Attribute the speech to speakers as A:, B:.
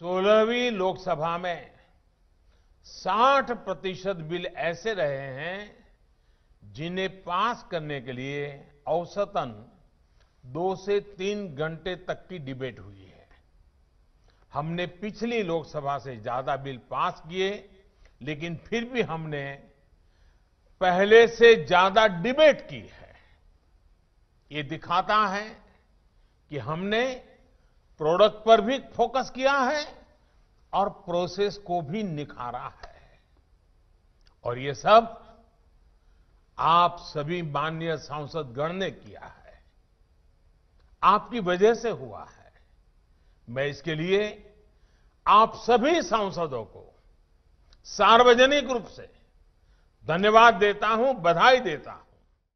A: सोलहवीं लोकसभा में 60 प्रतिशत बिल ऐसे रहे हैं जिन्हें पास करने के लिए औसतन दो से तीन घंटे तक की डिबेट हुई है हमने पिछली लोकसभा से ज्यादा बिल पास किए लेकिन फिर भी हमने पहले से ज्यादा डिबेट की है ये दिखाता है कि हमने प्रोडक्ट पर भी फोकस किया है और प्रोसेस को भी निखारा है और ये सब आप सभी माननीय सांसदगण ने किया है आपकी वजह से हुआ है मैं इसके लिए आप सभी सांसदों को सार्वजनिक रूप से धन्यवाद देता हूं बधाई देता हूं